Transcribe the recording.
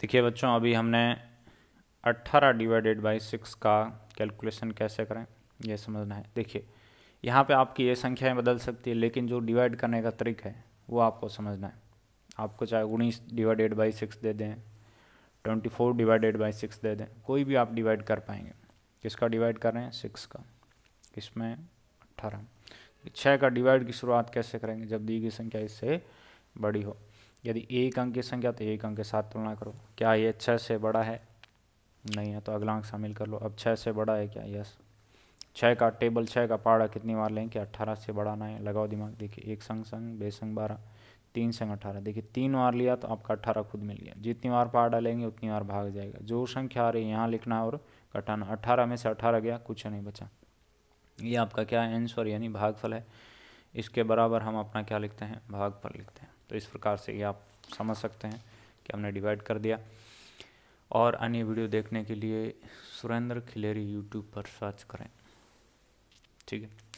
देखिए बच्चों अभी हमने 18 डिवाइडेड बाई सिक्स का कैलकुलेशन कैसे करें यह समझना है देखिए यहाँ पे आपकी ये संख्याएं बदल सकती है लेकिन जो डिवाइड करने का तरीका है वो आपको समझना है आपको चाहे उन्नीस डिवाइडेड बाई सिक्स दे दें twenty four divided by six दे दें कोई भी आप डिवाइड कर पाएंगे किसका डिवाइड कर रहे हैं सिक्स का इसमें अट्ठारह छः का डिवाइड की शुरुआत कैसे करेंगे जब दी गई संख्या इससे बड़ी हो यदि एक अंक की संख्या तो एक अंक के साथ तुलना करो क्या ये छः से बड़ा है नहीं है तो अगला अंक शामिल कर लो अब छः से बड़ा है क्या यस छः का टेबल छः का पाड़ा कितनी बार लें अट्ठारह से बढ़ाना है लगाओ दिमाग देखिए एक संग संग बेसंग बारह तीन संग अठारह देखिए तीन बार लिया तो आपका अट्ठारह खुद मिल गया जितनी बार पार डालेंगे उतनी बार भाग जाएगा जो संख्या आ रही है यहाँ लिखना और कटाना अट्ठारह में से अट्ठारह गया कुछ नहीं बचा ये आपका क्या है आंसर यानी भागफल है इसके बराबर हम अपना क्या लिखते हैं भागफल लिखते हैं तो इस प्रकार से ये आप समझ सकते हैं कि हमने डिवाइड कर दिया और अन्य वीडियो देखने के लिए सुरेंद्र खिलेरी यूट्यूब पर सर्च करें ठीक है